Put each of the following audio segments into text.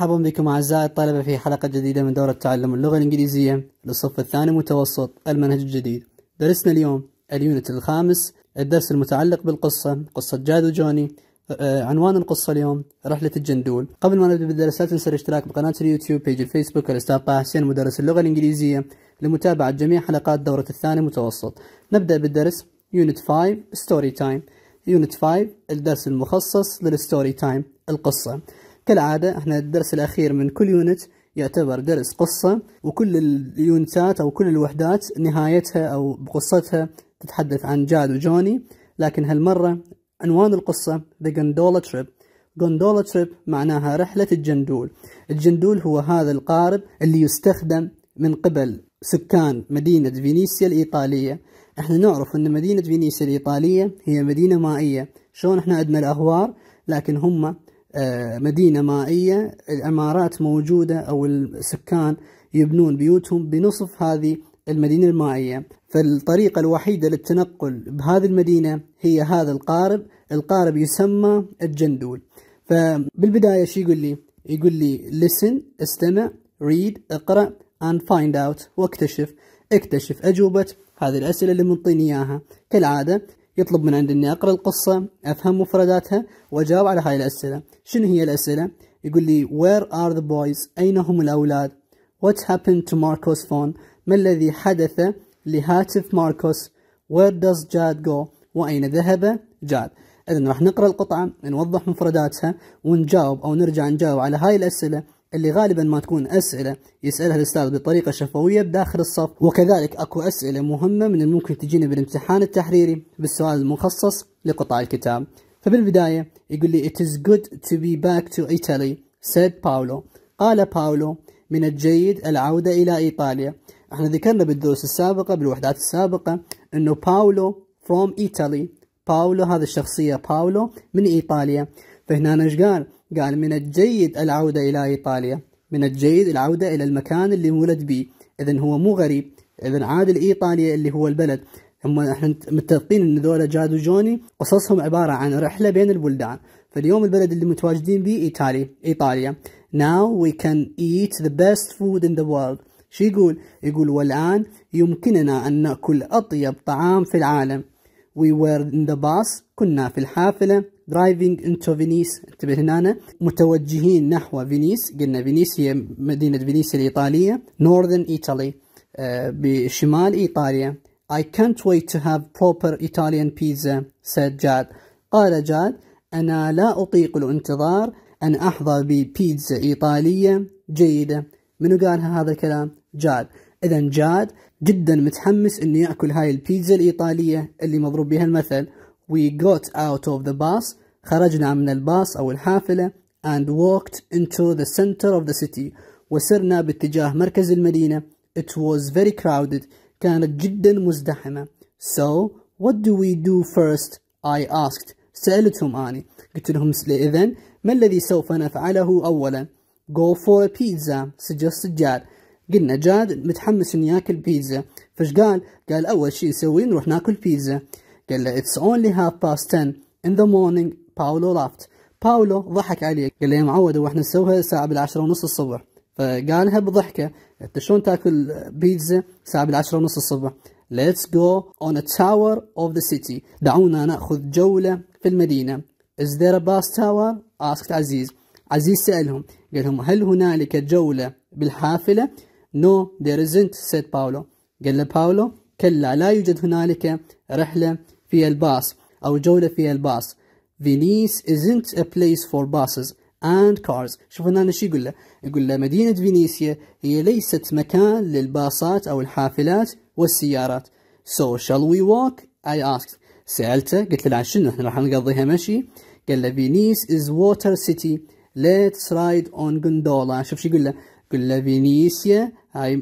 مرحبا بكم أعزائي الطلبة في حلقة جديدة من دورة تعلم اللغة الإنجليزية للصف الثاني متوسط المنهج الجديد درسنا اليوم اليونت الخامس الدرس المتعلق بالقصة قصة جاد وجوني آه، عنوان القصة اليوم رحلة الجندول قبل ما نبدأ بالدرس لا تنسى الاشتراك بقناة اليوتيوب بيج الفيسبوك الأستاذ طه حسين مدرس اللغة الإنجليزية لمتابعة جميع حلقات دورة الثاني متوسط نبدأ بالدرس يونت 5 ستوري تايم يونت 5 الدرس المخصص للستوري تايم القصة كالعادة احنا الدرس الأخير من كل يونت يعتبر درس قصة وكل اليونتات أو كل الوحدات نهايتها أو قصتها تتحدث عن جاد وجوني لكن هالمرة عنوان القصة The Gondola Trip Gondola Trip معناها رحلة الجندول الجندول هو هذا القارب اللي يستخدم من قبل سكان مدينة فينيسيا الإيطالية احنا نعرف ان مدينة فينيسيا الإيطالية هي مدينة مائية شلون احنا عندنا الأهوار لكن هم آه، مدينة مائية الأمارات موجودة أو السكان يبنون بيوتهم بنصف هذه المدينة المائية فالطريقة الوحيدة للتنقل بهذه المدينة هي هذا القارب القارب يسمى الجندول فبالبداية شو يقول لي يقول لي listen استمع read اقرأ and find out واكتشف اكتشف أجوبة هذه الأسئلة اللي منطيني إياها كالعادة يطلب من عند اني اقرا القصه افهم مفرداتها واجاوب على هاي الاسئله شنو هي الاسئله يقول لي where are the boys اين هم الاولاد what happened to Marcos phone ما الذي حدث لهاتف ماركوس where does Jad go واين ذهب جاد اذا راح نقرا القطعه نوضح مفرداتها ونجاوب او نرجع نجاوب على هاي الاسئله اللي غالبا ما تكون أسئلة يسألها الأستاذ بطريقة شفوية بداخل الصف وكذلك أكو أسئلة مهمة من الممكن تجينا بالامتحان التحريري بالسؤال المخصص لقطاع الكتاب فبالبداية يقول لي It is good to be back to Italy said Paolo قال باولو من الجيد العودة إلى إيطاليا احنا ذكرنا بالدروس السابقة بالوحدات السابقة انه باولو from Italy باولو هذه الشخصية باولو من إيطاليا فهنا ايش قال قال من الجيد العودة إلى إيطاليا من الجيد العودة إلى المكان اللي ولد به إذا هو مو غريب إذا عاد لإيطاليا اللي هو البلد هم احنا متفقين ان ذولا جادو جوني قصصهم عباره عن رحله بين البلدان فاليوم البلد اللي متواجدين به إيطالي. ايطاليا now we can eat the best food in the world شو يقول يقول والان يمكننا ان ناكل اطيب طعام في العالم we were in the bus كنا في الحافله درايفنج انتو فينيس انتبه هنا متوجهين نحو فينيس قلنا فينيس هي مدينة فينيس الإيطالية نورذن إيطالي آه، بشمال إيطاليا I can't wait to have proper Italian pizza said جاد قال جاد أنا لا أطيق الانتظار أن أحظى ببيتزا إيطالية جيدة منو قالها هذا الكلام؟ جاد إذا جاد جدا متحمس أنه يأكل هاي البيتزا الإيطالية اللي مضروب بها المثل We got out of the bus خرجنا من الباص أو الحافلة and walked into the center of the city وسرنا باتجاه مركز المدينة It was very crowded كانت جدا مزدحمة So what do we do first I asked سألتهم أني قلت لهم إذا ما الذي سوف نفعله أولا Go for a pizza suggested جاد قلنا جاد متحمس إنه ياكل بيتزا فش قال قال أول شيء نسوي نروح ناكل بيتزا قال له it's only half past 10 in the morning باولو laughed باولو ضحك عليه قال له يا معود واحنا نسويها الساعة بالعشرة ونص الصبح فقالها بضحكة انت شلون تاكل بيتزا الساعة بالعشرة ونص الصبح Let's go on a tower of the city دعونا نأخذ جولة في المدينة Is there a bus tower? asked عزيز عزيز سألهم قال لهم هل هنالك جولة بالحافلة؟ No there isn't said باولو قال له باولو كلا لا يوجد هنالك رحلة في الباص أو جولة في الباص فينيس isn't a place for buses and cars شوف هنا شو يقول له يقول له مدينة فينيسيا هي ليست مكان للباصات أو الحافلات والسيارات so shall we walk I asked سألته قلت له عشان شنو راح نقضيها مشي قال له فينيس is water city let's ride on gondola شوف شو يقول له يقول له فينيسيا هاي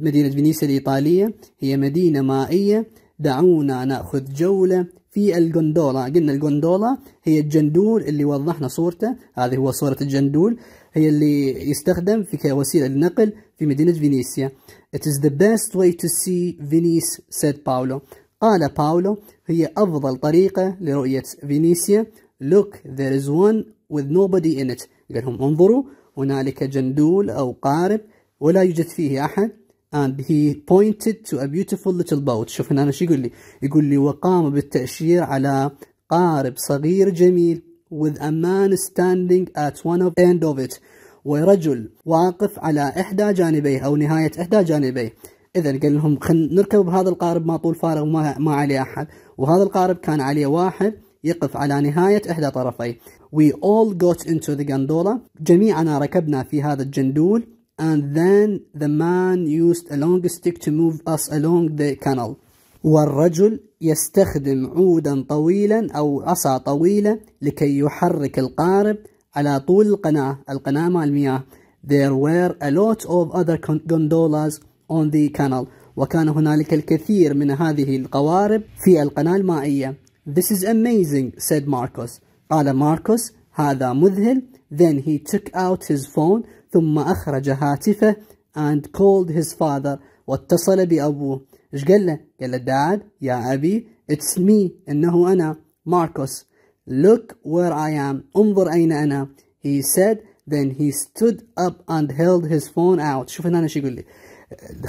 مدينة فينيسيا الإيطالية هي مدينة مائية دعونا ناخذ جوله في الجندولا قلنا الجندولا هي الجندول اللي وضحنا صورته هذه هو صورة الجندول هي اللي يستخدم في كوسيلة للنقل في مدينة فينيسيا It is the best way to see Venice said Paolo قال باولو هي أفضل طريقة لرؤية فينيسيا Look there is one with nobody in it قال لهم انظروا هنالك جندول أو قارب ولا يوجد فيه أحد and he pointed to a beautiful little boat شوف هنا أنا شو يقول لي يقول لي وقام بالتأشير على قارب صغير جميل with a man standing at one of end of it ورجل واقف على إحدى جانبيه أو نهاية إحدى جانبيه إذا قال لهم خل نركب بهذا القارب ما طول فارغ وما ما عليه أحد وهذا القارب كان عليه واحد يقف على نهاية إحدى طرفيه We all got into the gondola جميعنا ركبنا في هذا الجندول and then the man used a long stick to move us along the canal والرجل يستخدم عودا طويلا أو عصا طويلة لكي يحرك القارب على طول القناة القناة مع المياه There were a lot of other gondolas on the canal وكان هنالك الكثير من هذه القوارب في القناة المائية This is amazing said Marcus قال ماركوس هذا مذهل Then he took out his phone ثم أخرج هاتفه and called his father واتصل بأبوه إيش قال له؟ قال له داد يا أبي it's me إنه أنا ماركوس look where I am انظر أين أنا he said then he stood up and held his phone out شوف هنا ايش يقول لي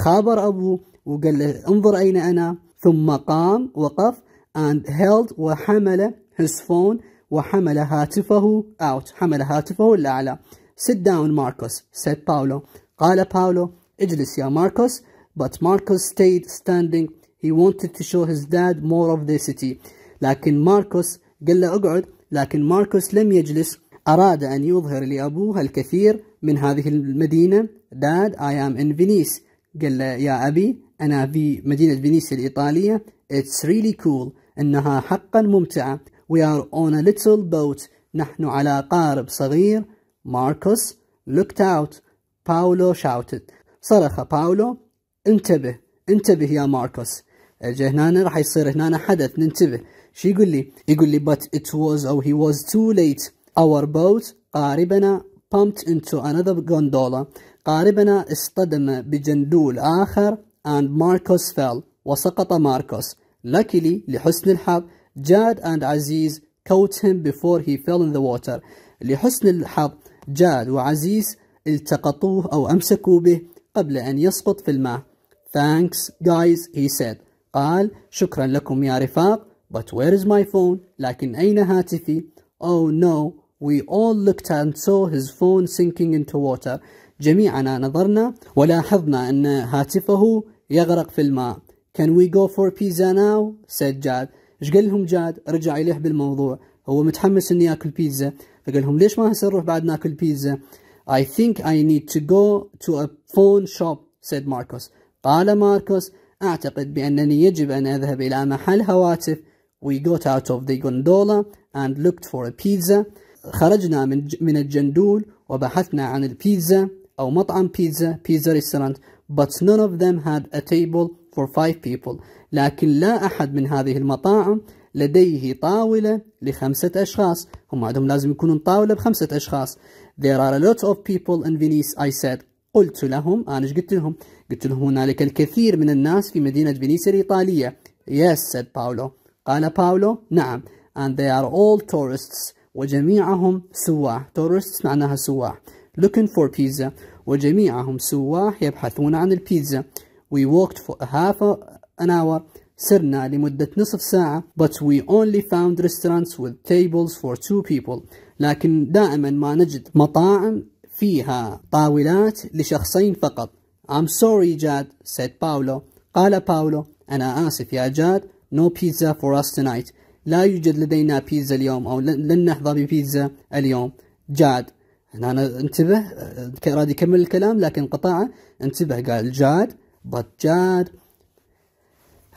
خابر أبوه وقال له انظر أين أنا ثم قام وقف and held وحمل his phone وحمل هاتفه out حمل هاتفه الأعلى Sit down, Marcus said Paolo. قال Paolo, اجلس يا ماركوس But Marcus stayed standing. He wanted to show his dad more of the city. لكن ماركوس قال له اقعد لكن ماركوس لم يجلس أراد أن يظهر لأبوه الكثير من هذه المدينة Dad I am in Venice قال له يا أبي أنا في مدينة فينيس الإيطالية It's really cool إنها حقا ممتعة We are on a little boat نحن على قارب صغير ماركوس looked out. Paolo shouted. صرخ باولو انتبه انتبه يا ماركوس اجي هنا راح يصير هنا حدث ننتبه شو يقول لي؟ يقول لي but it was or he was too late our boat قاربنا pumped into another gondola قاربنا اصطدم بجندول آخر and Marcos fell وسقط ماركوس luckily لحسن الحظ Jad and Aziz caught him before he fell in the water لحسن الحظ جاد وعزيز التقطوه أو أمسكوا به قبل أن يسقط في الماء Thanks guys he said قال شكرا لكم يا رفاق But where is my phone? لكن أين هاتفي? Oh no We all looked and saw his phone sinking into water جميعنا نظرنا ولاحظنا أن هاتفه يغرق في الماء Can we go for pizza now? said جاد ايش قال لهم جاد؟ رجع إليه بالموضوع هو متحمس اني اكل بيتزا فقال لهم ليش ما هسه نروح بعد ناكل بيتزا I think I need to go to a phone shop said Marcos قال ماركوس أعتقد بأنني يجب أن أذهب إلى محل هواتف We got out of the gondola and looked for a pizza خرجنا من من الجندول وبحثنا عن البيتزا أو مطعم بيتزا بيتزا ريستورانت but none of them had a table for five people لكن لا أحد من هذه المطاعم لديه طاولة لخمسة أشخاص هم عندهم لازم يكونون طاولة بخمسة أشخاص There are a lot of people in Venice I said قلت لهم أنا إيش قلت لهم قلت لهم هنالك الكثير من الناس في مدينة فينيسيا الإيطالية Yes said Paolo قال باولو نعم and they are all tourists وجميعهم سواح tourists معناها سواح looking for pizza وجميعهم سواح يبحثون عن البيتزا we walked for half an hour سرنا لمدة نصف ساعة but we only found restaurants with tables for two people لكن دائما ما نجد مطاعم فيها طاولات لشخصين فقط I'm sorry جاد said باولو قال باولو أنا آسف يا جاد no pizza for us tonight لا يوجد لدينا بيتزا اليوم أو لن نحظى ببيتزا اليوم جاد أنا انتبه راد يكمل الكلام لكن قطعه انتبه قال جاد but جاد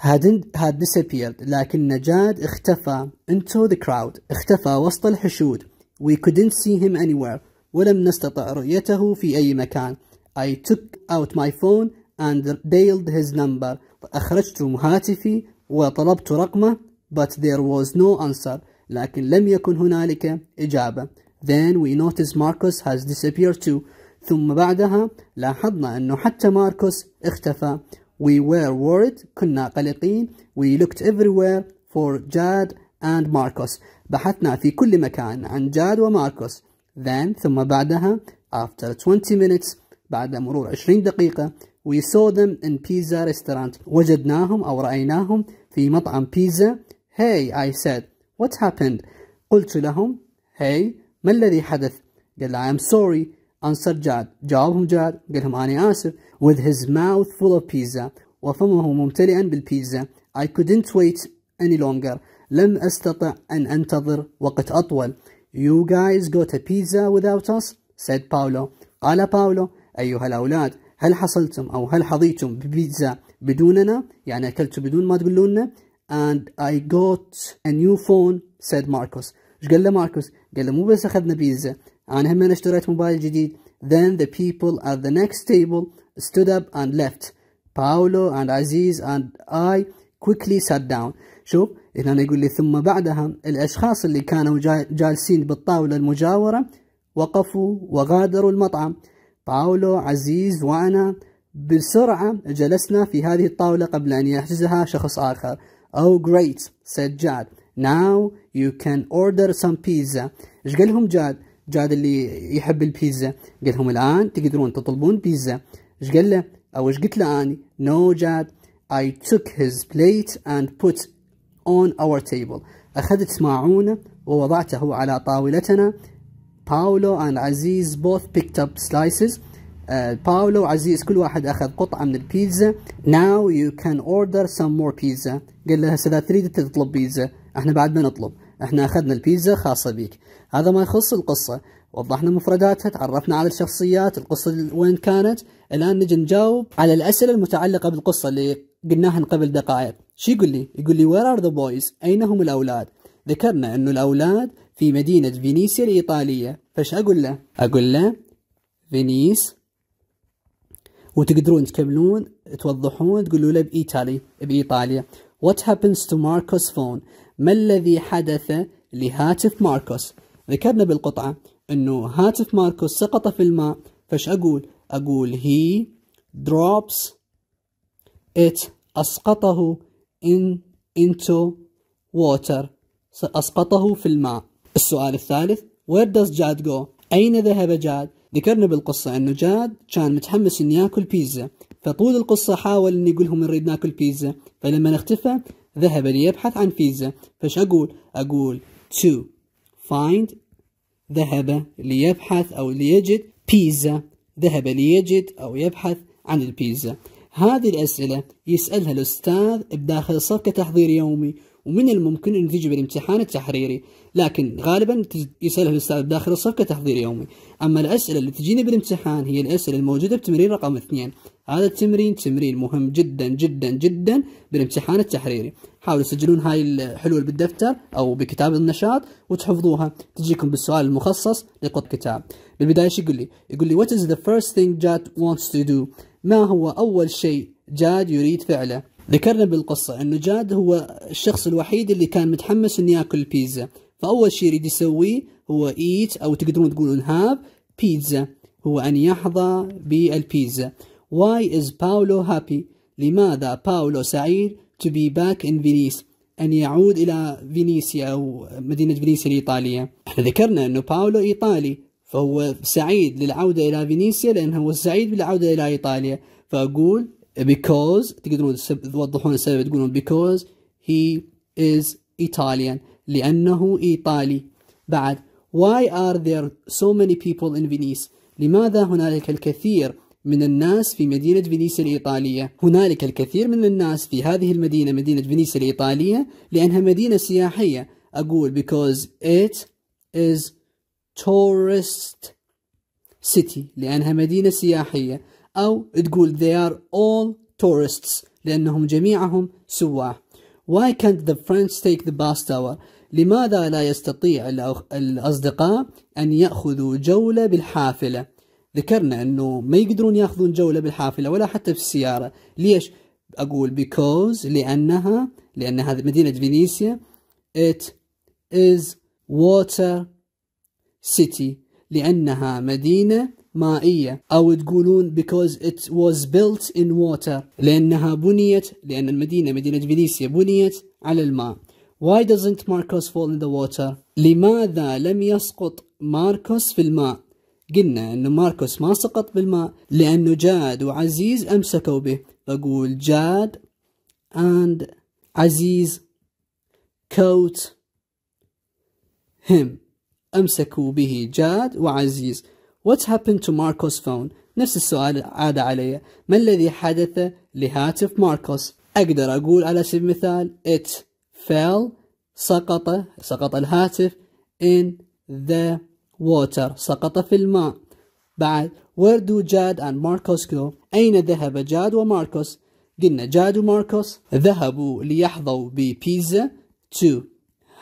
had disappeared لكن نجاد اختفى into the crowd اختفى وسط الحشود we couldn't see him anywhere ولم نستطع رؤيته في أي مكان I took out my phone and dialed his number أخرجت هاتفي وطلبت رقمه but there was no answer لكن لم يكن هنالك إجابة then we noticed Marcus has disappeared too ثم بعدها لاحظنا أنه حتى ماركوس اختفى We were worried كنا قلقين We looked everywhere for Jad and Marcos بحثنا في كل مكان عن جاد وماركوس Then ثم بعدها after 20 minutes بعد مرور 20 دقيقة we saw them in pizza restaurant وجدناهم أو رأيناهم في مطعم بيزا. Hey I said what happened قلت لهم Hey ما الذي حدث قال I'm sorry انصر جاد جاوبهم جاد قال لهم أنا آسف with his mouth full of pizza وفمه ممتلئا بالبيتزا I couldn't wait any longer لم أستطع أن أنتظر وقت أطول You guys got a pizza without us said باولو قال باولو أيها الأولاد هل حصلتم أو هل حظيتم ببيتزا بدوننا يعني أكلتوا بدون ما تقولوا لنا and I got a new phone said ماركوس ايش قال له ماركوس قال له مو بس أخذنا بيتزا أنا هم اشتريت موبايل جديد Then the people at the next table stood up and left Paolo and Aziz and I quickly sat down شوف هنا يقول لي ثم بعدها الأشخاص اللي كانوا جالسين بالطاولة المجاورة وقفوا وغادروا المطعم باولو عزيز وأنا بسرعة جلسنا في هذه الطاولة قبل أن يحجزها شخص آخر Oh great said Jad Now you can order some pizza إيش قال لهم جاد جاد اللي يحب البيتزا قال لهم الان تقدرون تطلبون بيتزا ايش قال له او ايش قلت له اني نو no, جاد I took his plate and put on our table أخذت ماعونة ووضعته على طاولتنا باولو اند عزيز both picked up سلايسز باولو وعزيز كل واحد أخذ قطعة من البيتزا now you can order some more pizza قال له هسه إذا تريد تطلب بيتزا احنا بعد ما نطلب احنا أخذنا البيتزا خاصة بيك هذا ما يخص القصة وضحنا مفرداتها تعرفنا على الشخصيات القصة وين كانت الآن نجي نجاوب على الأسئلة المتعلقة بالقصة اللي قلناها قبل دقائق شو يقول لي؟ يقول لي where are the boys؟ أين هم الأولاد؟ ذكرنا أنه الأولاد في مدينة فينيسيا الإيطالية فش أقول له؟ أقول له فينيس وتقدرون تكملون توضحون تقولوا له بإيطالي بإيطاليا What happens to Marcos phone؟ ما الذي حدث لهاتف ماركوس؟ ذكرنا بالقطعة أنه هاتف ماركوس سقط في الماء فش أقول أقول he drops it أسقطه in into water أسقطه في الماء السؤال الثالث where does جاد go أين ذهب جاد ذكرنا بالقصة أنه جاد كان متحمس أن يأكل بيتزا فطول القصة حاول أن يقول لهم نريد ناكل بيتزا فلما اختفى ذهب ليبحث عن بيتزا فش أقول أقول to find ذهب ليبحث أو ليجد بيتزا ذهب ليجد أو يبحث عن البيتزا هذه الأسئلة يسألها الأستاذ بداخل الصف كتحضير يومي ومن الممكن أن تجي بالامتحان التحريري لكن غالبا يسألها الأستاذ بداخل الصف كتحضير يومي أما الأسئلة اللي تجيني بالامتحان هي الأسئلة الموجودة بتمرين رقم اثنين هذا التمرين تمرين مهم جدا جدا جدا بالامتحان التحريري حاولوا تسجلون هاي الحلول بالدفتر أو بكتاب النشاط وتحفظوها تجيكم بالسؤال المخصص لقط كتاب بالبداية شو يقول لي يقول لي what is the first thing Jad wants to do ما هو أول شيء جاد يريد فعله ذكرنا بالقصة أنه جاد هو الشخص الوحيد اللي كان متحمس أنه يأكل البيتزا فأول شيء يريد يسويه هو eat أو تقدرون تقولون have بيتزا هو أن يحظى بالبيتزا Why is Paolo happy? لماذا باولو سعيد to be back in Venice أن يعود إلى فينيسيا أو مدينة فينيسيا الإيطالية احنا ذكرنا أنه باولو إيطالي فهو سعيد للعودة إلى فينيسيا لأنه هو سعيد بالعودة إلى إيطاليا فأقول because تقدرون توضحون السبب تقولون because he is Italian لأنه إيطالي بعد why are there so many people in Venice لماذا هنالك الكثير من الناس في مدينة فينيسيا الإيطالية هنالك الكثير من الناس في هذه المدينة مدينة فينيسيا الإيطالية لأنها مدينة سياحية أقول because it is tourist city لأنها مدينة سياحية أو تقول they are all tourists لأنهم جميعهم سواح Why can't the French take the bus tower? لماذا لا يستطيع الأصدقاء أن يأخذوا جولة بالحافلة؟ ذكرنا أنه ما يقدرون ياخذون جولة بالحافلة ولا حتى بالسيارة ليش؟ أقول because لأنها لأن هذه مدينة فينيسيا it is water سيتي لأنها مدينة مائية أو تقولون because it was built in water لأنها بنيت لأن المدينة مدينة فينيسيا بنيت على الماء Why doesn't Marcos fall in the water؟ لماذا لم يسقط ماركوس في الماء؟ قلنا أن ماركوس ما سقط بالماء لأنه جاد وعزيز أمسكوا به بقول جاد and عزيز coat him أمسكوا به جاد وعزيز What happened to Marcos phone? نفس السؤال عاد علي ما الذي حدث لهاتف ماركوس؟ أقدر أقول على سبيل المثال It fell سقط سقط الهاتف in the water سقط في الماء بعد where do جاد and Marcos go أين ذهب جاد وماركوس قلنا جاد وماركوس ذهبوا ليحظوا ببيتزا to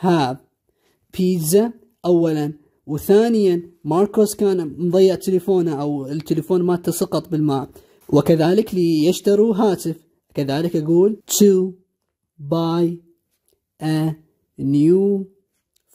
have بيتزا أولا وثانيا ماركوس كان مضيع تليفونه أو التليفون مالته سقط بالماء وكذلك ليشتروا هاتف كذلك أقول to buy a new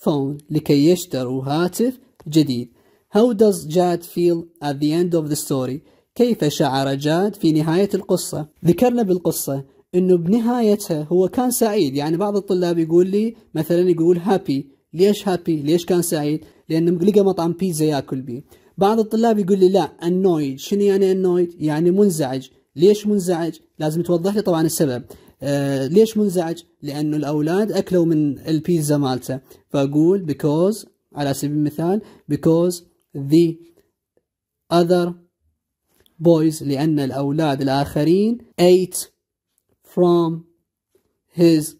phone لكي يشتروا هاتف جديد How does Jad feel at the end of the story؟ كيف شعر جاد في نهاية القصة؟ ذكرنا بالقصة انه بنهايتها هو كان سعيد يعني بعض الطلاب يقول لي مثلا يقول هابي ليش هابي؟ ليش كان سعيد؟ لانه لقى مطعم بيتزا ياكل به. بعض الطلاب يقول لي لا annoyed شنو يعني annoyed؟ يعني منزعج، ليش منزعج؟ لازم توضح لي طبعا السبب. آه ليش منزعج؟ لانه الاولاد اكلوا من البيتزا مالته، فاقول because على سبيل المثال because the other boys لأن الأولاد الآخرين ate from his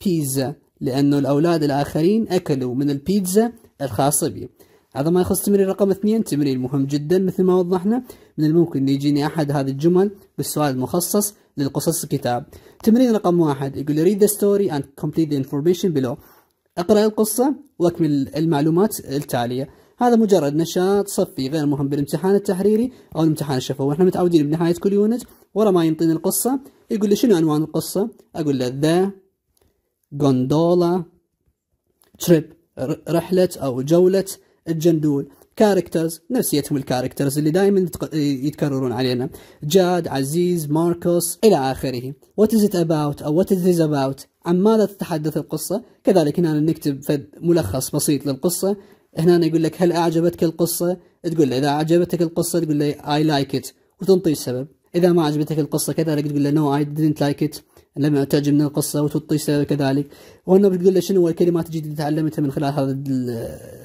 pizza لأنه الأولاد الآخرين أكلوا من البيتزا الخاصة به هذا ما يخص تمرين رقم اثنين تمرين مهم جدا مثل ما وضحنا من الممكن أن يجيني أحد هذه الجمل بالسؤال المخصص للقصص الكتاب تمرين رقم واحد يقول read the story and complete the information below اقرأ القصة واكمل المعلومات التالية هذا مجرد نشاط صفي غير مهم بالامتحان التحريري أو الامتحان الشفوي احنا متعودين بنهاية كل يونت ورا ما ينطيني القصة يقول لي شنو عنوان القصة أقول له ذا جوندولا تريب رحلة أو جولة الجندول كاركترز نفسيتهم الكاركترز اللي دائما يتكررون علينا جاد عزيز ماركوس إلى آخره وات از ات اباوت أو وات از this اباوت عن ماذا تتحدث القصة كذلك هنا نكتب فد ملخص بسيط للقصة هنا يقول لك هل أعجبتك القصة تقول له إذا أعجبتك القصة تقول له I like it وتنطي السبب إذا ما عجبتك القصة كذلك تقول له no I didn't like it لم تعجبني القصة وتعطي السبب كذلك وهنا بتقول له شنو الكلمات الجديدة تعلمتها من خلال هذا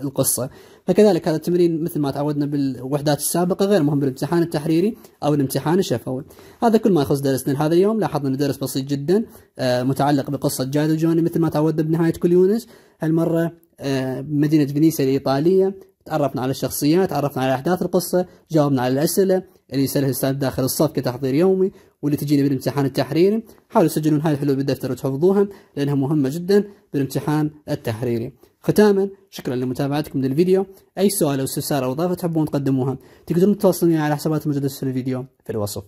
القصة فكذلك هذا التمرين مثل ما تعودنا بالوحدات السابقة غير مهم بالامتحان التحريري أو الامتحان الشفوي هذا كل ما يخص درسنا لهذا اليوم لاحظنا أنه درس بسيط جدا آه، متعلق بقصة جاد الجوني مثل ما تعودنا بنهاية كل يونس هالمرة آه، مدينة فينيسيا الإيطالية تعرفنا على الشخصيات تعرفنا على أحداث القصة جاوبنا على الأسئلة اللي يسألها الأستاذ داخل الصف كتحضير يومي واللي تجينا بالامتحان التحريري حاولوا تسجلون هاي الحلول بالدفتر وتحفظوها لأنها مهمة جدا بالامتحان التحريري ختاما شكرا لمتابعتكم للفيديو أي سؤال أو استفسار أو إضافة تحبون تقدموها تقدرون تتواصلون معي على حسابات المتدسة في الفيديو في الوصف